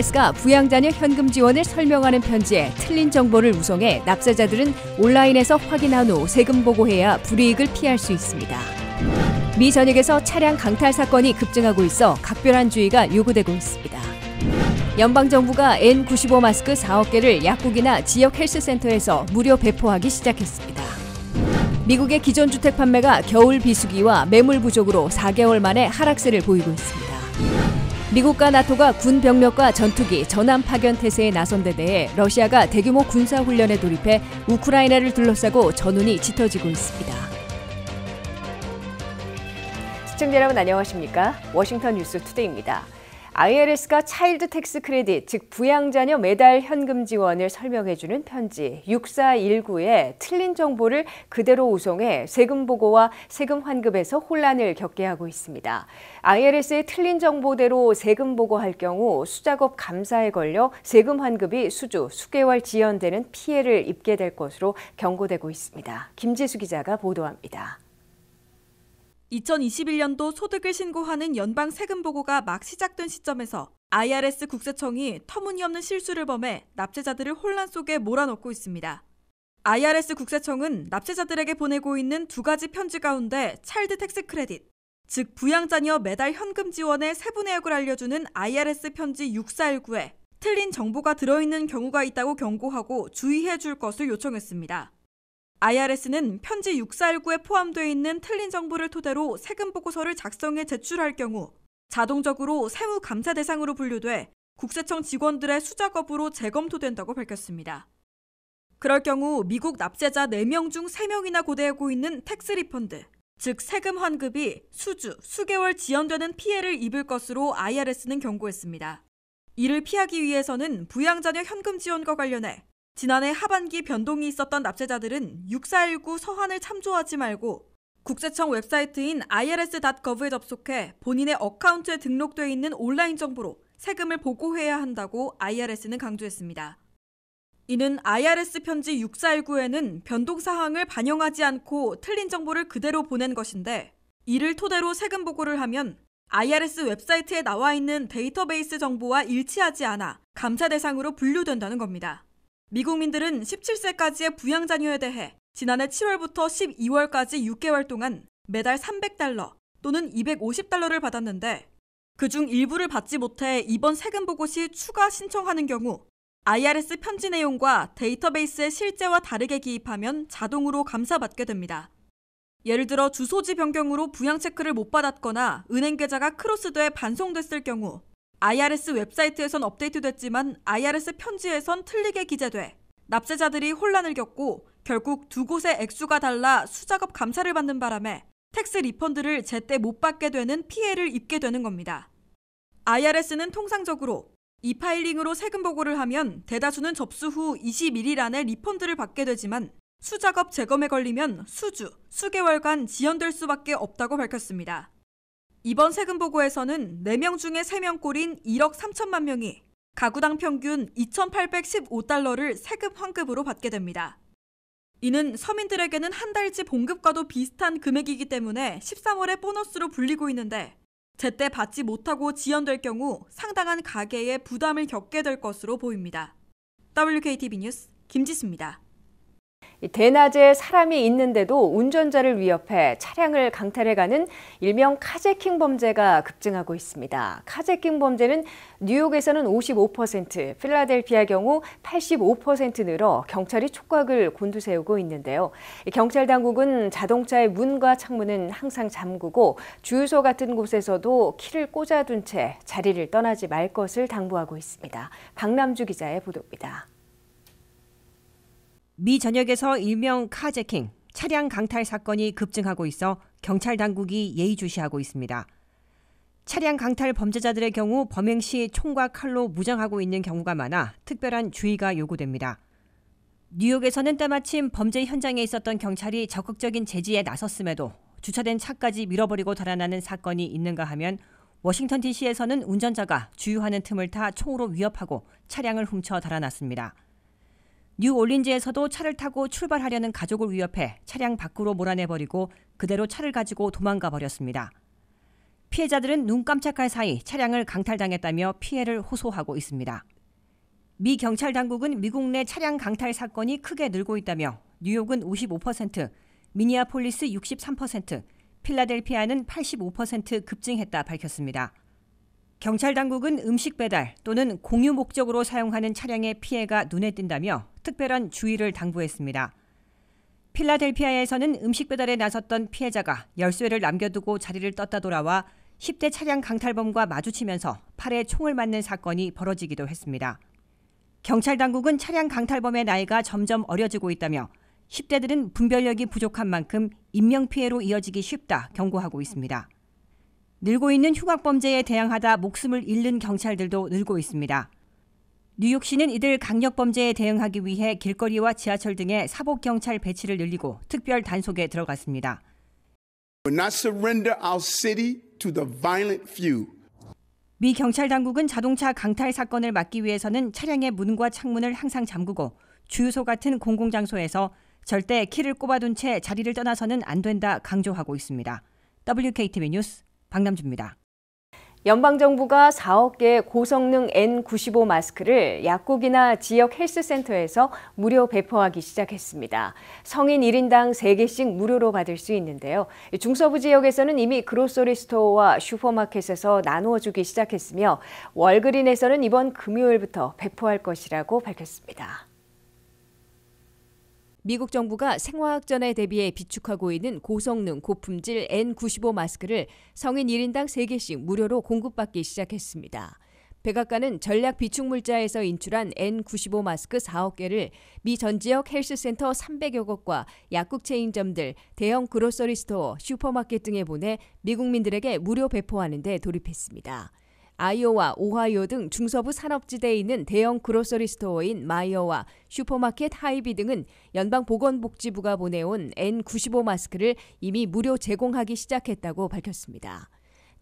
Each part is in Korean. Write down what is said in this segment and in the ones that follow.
SNS가 부양자녀 현금 지원을 설명하는 편지에 틀린 정보를 우성해 납세자들은 온라인에서 확인한 후 세금 보고해야 불이익을 피할 수 있습니다. 미 전역에서 차량 강탈 사건이 급증하고 있어 각별한 주의가 요구되고 있습니다. 연방정부가 N95 마스크 4억 개를 약국이나 지역 헬스센터에서 무료 배포하기 시작했습니다. 미국의 기존 주택 판매가 겨울 비수기와 매물 부족으로 4개월 만에 하락세를 보이고 있습니다. 미국과 나토가 군 병력과 전투기, 전함 파견 태세에 나선 데 대해 러시아가 대규모 군사 훈련에 돌입해 우크라이나를 둘러싸고 전운이 짙어지고 있습니다. 시청자 여러분 안녕하십니까? 워싱턴 뉴스 투데이입니다. IRS가 차일드 텍스 크레딧, 즉 부양자녀 매달 현금 지원을 설명해주는 편지 6419에 틀린 정보를 그대로 우송해 세금 보고와 세금 환급에서 혼란을 겪게 하고 있습니다. IRS의 틀린 정보대로 세금 보고할 경우 수작업 감사에 걸려 세금 환급이 수주 수개월 지연되는 피해를 입게 될 것으로 경고되고 있습니다. 김지수 기자가 보도합니다. 2021년도 소득을 신고하는 연방 세금 보고가 막 시작된 시점에서 IRS 국세청이 터무니없는 실수를 범해 납세자들을 혼란 속에 몰아넣고 있습니다. IRS 국세청은 납세자들에게 보내고 있는 두 가지 편지 가운데 차일드 텍스 크레딧, 즉 부양자녀 매달 현금 지원의 세부내역을 알려주는 IRS 편지 6419에 틀린 정보가 들어있는 경우가 있다고 경고하고 주의해 줄 것을 요청했습니다. IRS는 편지 649에 1 포함되어 있는 틀린 정보를 토대로 세금 보고서를 작성해 제출할 경우 자동적으로 세무 감사 대상으로 분류돼 국세청 직원들의 수작업으로 재검토된다고 밝혔습니다. 그럴 경우 미국 납세자 4명 중 3명이나 고대하고 있는 텍스 리펀드, 즉 세금 환급이 수주, 수개월 지연되는 피해를 입을 것으로 IRS는 경고했습니다. 이를 피하기 위해서는 부양자녀 현금 지원과 관련해 지난해 하반기 변동이 있었던 납세자들은 6419 서한을 참조하지 말고 국세청 웹사이트인 irs.gov에 접속해 본인의 어카운트에 등록돼 있는 온라인 정보로 세금을 보고해야 한다고 IRS는 강조했습니다. 이는 IRS 편지 6419에는 변동 사항을 반영하지 않고 틀린 정보를 그대로 보낸 것인데 이를 토대로 세금 보고를 하면 IRS 웹사이트에 나와 있는 데이터베이스 정보와 일치하지 않아 감사 대상으로 분류된다는 겁니다. 미국민들은 17세까지의 부양자녀에 대해 지난해 7월부터 12월까지 6개월 동안 매달 300달러 또는 250달러를 받았는데 그 중 일부를 받지 못해 이번 세금 보고 시 추가 신청하는 경우 IRS 편지 내용과 데이터베이스의 실제와 다르게 기입하면 자동으로 감사받게 됩니다. 예를 들어 주소지 변경으로 부양 체크를 못 받았거나 은행 계좌가 크로스돼 반송됐을 경우 IRS 웹사이트에선 업데이트됐지만 IRS 편지에선 틀리게 기재돼 납세자들이 혼란을 겪고 결국 두 곳의 액수가 달라 수작업 감사를 받는 바람에 텍스 리펀드를 제때 못 받게 되는 피해를 입게 되는 겁니다. IRS는 통상적으로 이 파일링으로 세금 보고를 하면 대다수는 접수 후 21일 안에 리펀드를 받게 되지만 수작업 재검에 걸리면 수주, 수개월간 지연될 수밖에 없다고 밝혔습니다. 이번 세금 보고에서는 4명 중에 3명 꼴인 1억 3천만 명이 가구당 평균 2,815달러를 세금 환급으로 받게 됩니다. 이는 서민들에게는 한 달치 봉급과도 비슷한 금액이기 때문에 13월에 보너스로 불리고 있는데 제때 받지 못하고 지연될 경우 상당한 가계에 부담을 겪게 될 것으로 보입니다. WKTV 뉴스 김지수입니다. 대낮에 사람이 있는데도 운전자를 위협해 차량을 강탈해가는 일명 카제킹 범죄가 급증하고 있습니다. 카제킹 범죄는 뉴욕에서는 55%, 필라델피아 경우 85% 늘어 경찰이 촉각을 곤두세우고 있는데요. 경찰 당국은 자동차의 문과 창문은 항상 잠그고 주유소 같은 곳에서도 키를 꽂아둔 채 자리를 떠나지 말 것을 당부하고 있습니다. 박남주 기자의 보도입니다. 미 전역에서 일명 카제킹, 차량 강탈 사건이 급증하고 있어 경찰 당국이 예의주시하고 있습니다. 차량 강탈 범죄자들의 경우 범행 시 총과 칼로 무장하고 있는 경우가 많아 특별한 주의가 요구됩니다. 뉴욕에서는 때마침 범죄 현장에 있었던 경찰이 적극적인 제지에 나섰음에도 주차된 차까지 밀어버리고 달아나는 사건이 있는가 하면 워싱턴 DC에서는 운전자가 주유하는 틈을 타 총으로 위협하고 차량을 훔쳐 달아났습니다. 뉴올린지에서도 차를 타고 출발하려는 가족을 위협해 차량 밖으로 몰아내버리고 그대로 차를 가지고 도망가 버렸습니다. 피해자들은 눈 깜짝할 사이 차량을 강탈당했다며 피해를 호소하고 있습니다. 미 경찰 당국은 미국 내 차량 강탈 사건이 크게 늘고 있다며 뉴욕은 55%, 미니아폴리스 63%, 필라델피아는 85% 급증했다 밝혔습니다. 경찰 당국은 음식 배달 또는 공유 목적으로 사용하는 차량의 피해가 눈에 띈다며 특별한 주의를 당부했습니다. 필라델피아에서는 음식 배달에 나섰던 피해자가 열쇠를 남겨두고 자리를 떴다 돌아와 10대 차량 강탈범과 마주치면서 팔에 총을 맞는 사건이 벌어지기도 했습니다. 경찰 당국은 차량 강탈범의 나이가 점점 어려지고 있다며 10대들은 분별력이 부족한 만큼 인명피해로 이어지기 쉽다 경고하고 있습니다. 늘고 있는 흉악범죄에 대항하다 목숨을 잃는 경찰들도 늘고 있습니다. 뉴욕시는 이들 강력 범죄에 대응하기 위해 길거리와 지하철 등에 사복 경찰 배치를 늘리고 특별 단속에 들어갔습니다. 미 경찰 당국은 자동차 강탈 사건을 막기 위해서는 차량의 문과 창문을 항상 잠그고 주유소 같은 공공장소에서 절대 키를 꼽아둔 채 자리를 떠나서는 안 된다 강조하고 있습니다. WKTV 뉴스 박남주입니다. 연방정부가 4억 개의 고성능 N95 마스크를 약국이나 지역 헬스센터에서 무료 배포하기 시작했습니다. 성인 1인당 3개씩 무료로 받을 수 있는데요. 중서부 지역에서는 이미 그로소리 스토어와 슈퍼마켓에서 나누어주기 시작했으며 월그린에서는 이번 금요일부터 배포할 것이라고 밝혔습니다. 미국 정부가 생화학 전에 대비해 비축하고 있는 고성능 고품질 N95 마스크를 성인 1인당 3개씩 무료로 공급받기 시작했습니다. 백악관은 전략 비축물자에서 인출한 N95 마스크 4억 개를 미 전 지역 헬스센터 300여 곳과 약국 체인점들, 대형 그로서리 스토어, 슈퍼마켓 등에 보내 미국민들에게 무료 배포하는 데 돌입했습니다. 아이오와 오하이오 등 중서부 산업지대에 있는 대형 그로서리 스토어인 마이어와 슈퍼마켓 하이비 등은 연방 보건복지부가 보내온 N95 마스크를 이미 무료 제공하기 시작했다고 밝혔습니다.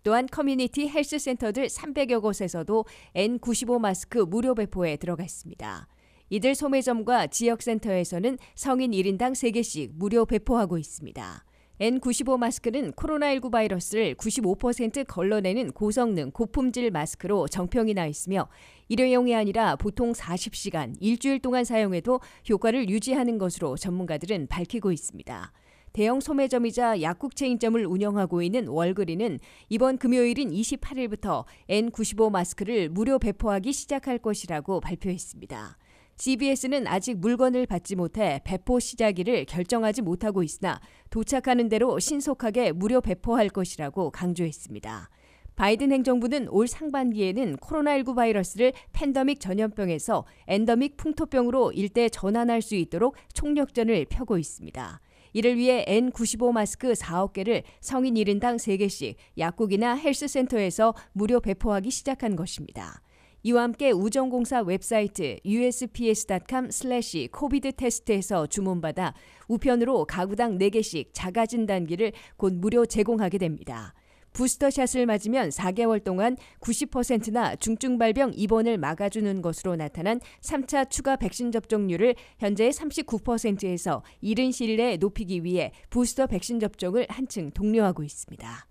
또한 커뮤니티 헬스센터들 300여 곳에서도 N95 마스크 무료 배포에 들어갔습니다. 이들 소매점과 지역센터에서는 성인 1인당 3개씩 무료 배포하고 있습니다. N95 마스크는 코로나19 바이러스를 95% 걸러내는 고성능 고품질 마스크로 정평이 나 있으며 일회용이 아니라 보통 40시간 일주일 동안 사용해도 효과를 유지하는 것으로 전문가들은 밝히고 있습니다. 대형 소매점이자 약국 체인점을 운영하고 있는 월그린은 이번 금요일인 28일부터 N95 마스크를 무료 배포하기 시작할 것이라고 발표했습니다. CBS는 아직 물건을 받지 못해 배포 시작일을 결정하지 못하고 있으나 도착하는 대로 신속하게 무료 배포할 것이라고 강조했습니다. 바이든 행정부는 올 상반기에는 코로나19 바이러스를 팬더믹 전염병에서 엔더믹 풍토병으로 일대 전환할 수 있도록 총력전을 펴고 있습니다. 이를 위해 N95 마스크 4억 개를 성인 1인당 3개씩 약국이나 헬스센터에서 무료 배포하기 시작한 것입니다. 이와 함께 우정공사 웹사이트 usps.com/slash 코비드 테스트에서 주문받아 우편으로 가구당 4개씩 자가진 단기를 곧 무료 제공하게 됩니다. 부스터샷을 맞으면 4개월 동안 90%나 중증발병 입원을 막아주는 것으로 나타난 3차 추가 백신 접종률을 현재 39%에서 이른 시일 에 높이기 위해 부스터 백신 접종을 한층 독려하고 있습니다.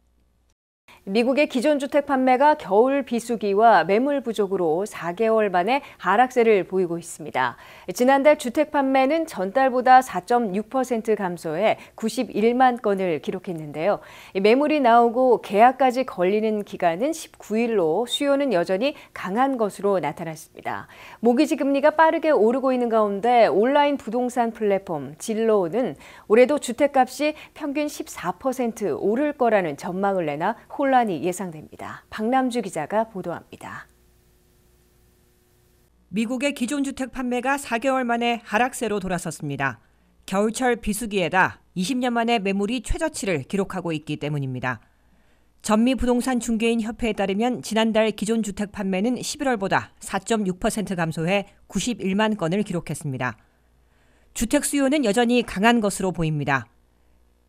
미국의 기존 주택 판매가 겨울 비수기와 매물 부족으로 4개월 만에 하락세를 보이고 있습니다. 지난달 주택 판매는 전달보다 4.6% 감소해 91만 건을 기록했는데요. 매물이 나오고 계약까지 걸리는 기간은 19일로 수요는 여전히 강한 것으로 나타났습니다. 모기지 금리가 빠르게 오르고 있는 가운데 온라인 부동산 플랫폼 진로는 올해도 주택값이 평균 14% 오를 거라는 전망을 내나 혼란 혼란이 예상됩니다. 박남주 기자가 보도합니다. 미국의 기존 주택 판매가 4개월 만에 하락세로 돌아섰습니다. 겨울철 비수기에다 20년 만에 매물이 최저치를 기록하고 있기 때문입니다. 전미 부동산 중개인 협회에 따르면 지난달 기존 주택 판매는 11월보다 4.6% 감소해 91만 건을 기록했습니다. 주택 수요는 여전히 강한 것으로 보입니다.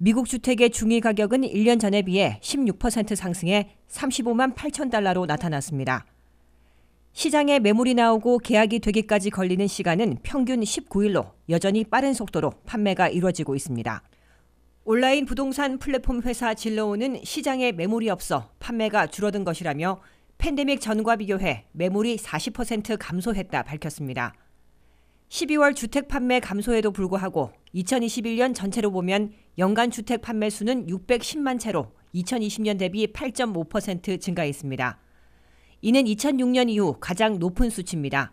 미국 주택의 중위 가격은 1년 전에 비해 16% 상승해 35만 8천 달러로 나타났습니다. 시장에 매물이 나오고 계약이 되기까지 걸리는 시간은 평균 19일로 여전히 빠른 속도로 판매가 이뤄지고 있습니다. 온라인 부동산 플랫폼 회사 진로우는 시장에 매물이 없어 판매가 줄어든 것이라며 팬데믹 전과 비교해 매물이 40% 감소했다 밝혔습니다. 12월 주택 판매 감소에도 불구하고 2021년 전체로 보면 연간 주택 판매 수는 610만 채로 2020년 대비 8.5% 증가했습니다. 이는 2006년 이후 가장 높은 수치입니다.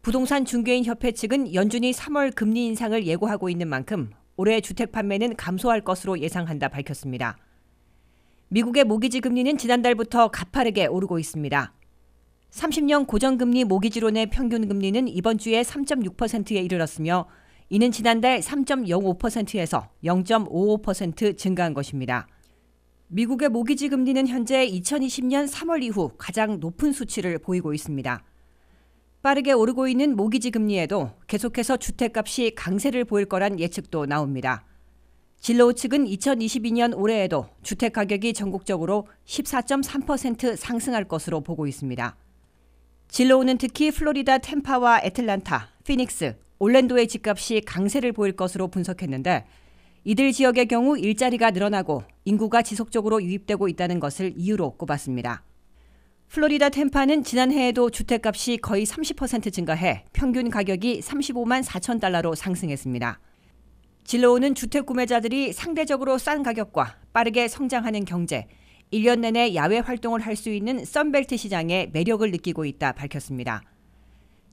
부동산 중개인 협회 측은 연준이 3월 금리 인상을 예고하고 있는 만큼 올해 주택 판매는 감소할 것으로 예상한다 밝혔습니다. 미국의 모기지 금리는 지난달부터 가파르게 오르고 있습니다. 30년 고정금리 모기지론의 평균 금리는 이번 주에 3.6%에 이르렀으며 이는 지난달 3.05%에서 0.55% 증가한 것입니다. 미국의 모기지 금리는 현재 2020년 3월 이후 가장 높은 수치를 보이고 있습니다. 빠르게 오르고 있는 모기지 금리에도 계속해서 주택값이 강세를 보일 거란 예측도 나옵니다. 진로우 측은 2022년 올해에도 주택 가격이 전국적으로 14.3% 상승할 것으로 보고 있습니다. 진로우는 특히 플로리다 템파와 애틀란타, 피닉스, 올랜도의 집값이 강세를 보일 것으로 분석했는데 이들 지역의 경우 일자리가 늘어나고 인구가 지속적으로 유입되고 있다는 것을 이유로 꼽았습니다. 플로리다 템파는 지난해에도 주택값이 거의 30% 증가해 평균 가격이 35만 4천 달러로 상승했습니다. 진로우는 주택 구매자들이 상대적으로 싼 가격과 빠르게 성장하는 경제, 1년 내내 야외 활동을 할 수 있는 썬벨트 시장의 매력을 느끼고 있다 밝혔습니다.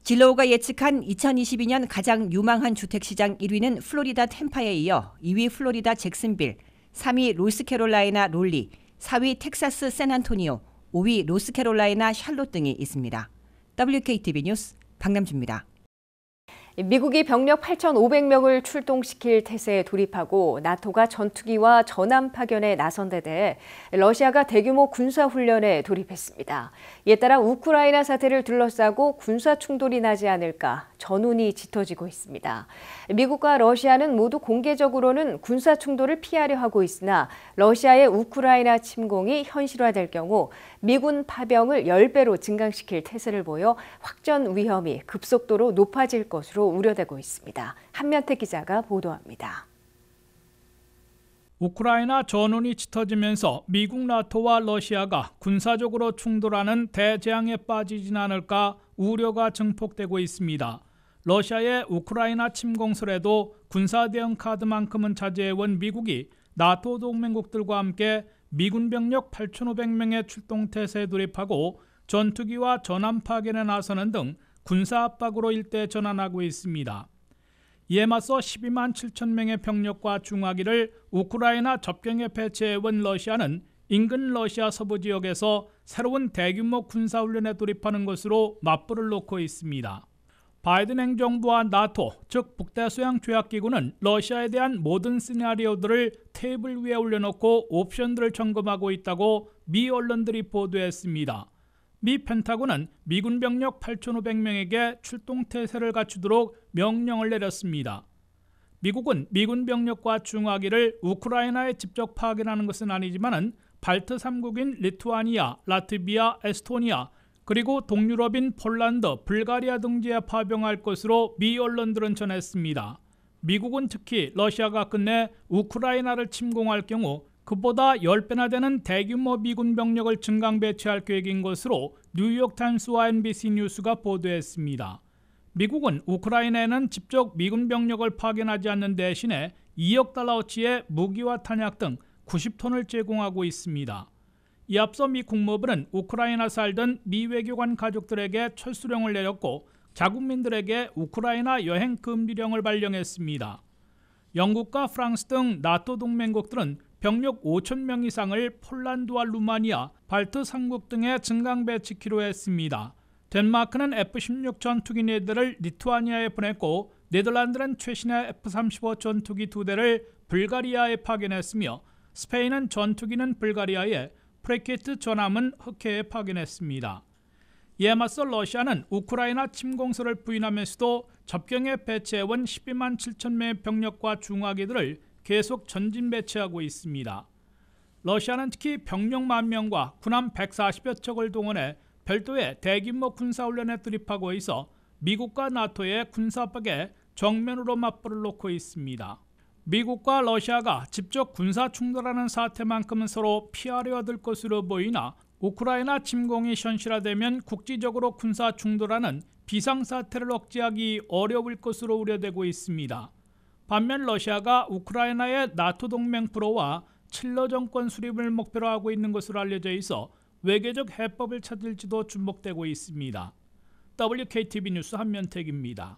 진로우가 예측한 2022년 가장 유망한 주택시장 1위는 플로리다 템파에 이어 2위 플로리다 잭슨빌, 3위 로스캐롤라이나 롤리, 4위 텍사스 샌안토니오, 5위 로스캐롤라이나 샬롯 등이 있습니다. WKTV 뉴스 박남주입니다. 미국이 병력 8,500명을 출동시킬 태세에 돌입하고 나토가 전투기와 전함 파견에 나선 데 대해 러시아가 대규모 군사 훈련에 돌입했습니다. 이에 따라 우크라이나 사태를 둘러싸고 군사 충돌이 나지 않을까 전운이 짙어지고 있습니다. 미국과 러시아는 모두 공개적으로는 군사 충돌을 피하려 하고 있으나 러시아의 우크라이나 침공이 현실화될 경우 미군 파병을 10배로 증강시킬 태세를 보여 확전 위험이 급속도로 높아질 것으로 우려되고 있습니다. 한면태 기자가 보도합니다. 우크라이나 전운이 짙어지면서 미국 나토와 러시아가 군사적으로 충돌하는 대재앙에 빠지진 않을까 우려가 증폭되고 있습니다. 러시아의 우크라이나 침공설에도 군사 대응 카드만큼은 차지해온 미국이 나토 동맹국들과 함께 미군 병력 8,500명의 출동 태세에 돌입하고 전투기와 전함 파견에 나서는 등 군사 압박으로 일대 전환하고 있습니다. 이에 맞서 12만 7천 명의 병력과 중화기를 우크라이나 접경에 배치해온 러시아는 인근 러시아 서부 지역에서 새로운 대규모 군사훈련에 돌입하는 것으로 맞불을 놓고 있습니다. 바이든 행정부와 나토, 즉 북대서양 조약기구는 러시아에 대한 모든 시나리오들을 테이블 위에 올려놓고 옵션들을 점검하고 있다고 미 언론들이 보도했습니다. 미 펜타곤은 미군 병력 8,500명에게 출동 태세를 갖추도록 명령을 내렸습니다. 미국은 미군 병력과 중화기를 우크라이나에 직접 파견하는 것은 아니지만은 발트 3국인 리투아니아, 라트비아, 에스토니아, 그리고 동유럽인 폴란드, 불가리아 등지에 파병할 것으로 미 언론들은 전했습니다. 미국은 특히 러시아가 끝내 우크라이나를 침공할 경우 그보다 10배나 되는 대규모 미군 병력을 증강 배치할 계획인 것으로 뉴욕타임스와 NBC 뉴스가 보도했습니다. 미국은 우크라이나에는 직접 미군 병력을 파견하지 않는 대신에 2억 달러어치의 무기와 탄약 등 90톤을 제공하고 있습니다. 이 앞서 미 국무부는 우크라이나 살던 미 외교관 가족들에게 철수령을 내렸고 자국민들에게 우크라이나 여행 금지령을 발령했습니다. 영국과 프랑스 등 나토 동맹국들은 병력 5천 명 이상을 폴란드와 루마니아, 발트 3국 등에 증강 배치키로 했습니다. 덴마크는 F-16 전투기 4대를 리투아니아에 보냈고 네덜란드는 최신의 F-35 전투기 2대를 불가리아에 파견했으며 스페인은 전투기는 불가리아에, 프레케트 전함은 흑해에 파견했습니다. 이에 맞서 러시아는 우크라이나 침공설을 부인하면서도 접경에 배치해온 12만 7천 명의 병력과 중화기들을 계속 전진 배치하고 있습니다. 러시아는 특히 병력 만 명과 군함 140여 척을 동원해 별도의 대규모 군사훈련에 돌입하고 있어 미국과 나토의 군사박에 정면으로 맞불을 놓고 있습니다. 미국과 러시아가 직접 군사 충돌하는 사태만큼은 서로 피하려 들 것으로 보이나 우크라이나 침공이 현실화되면 국제적으로 군사 충돌하는 비상사태를 억제하기 어려울 것으로 우려되고 있습니다. 반면 러시아가 우크라이나의 나토 동맹 불호와 칠러 정권 수립을 목표로 하고 있는 것으로 알려져 있어 외교적 해법을 찾을지도 주목되고 있습니다. WKTV 뉴스 한면택입니다.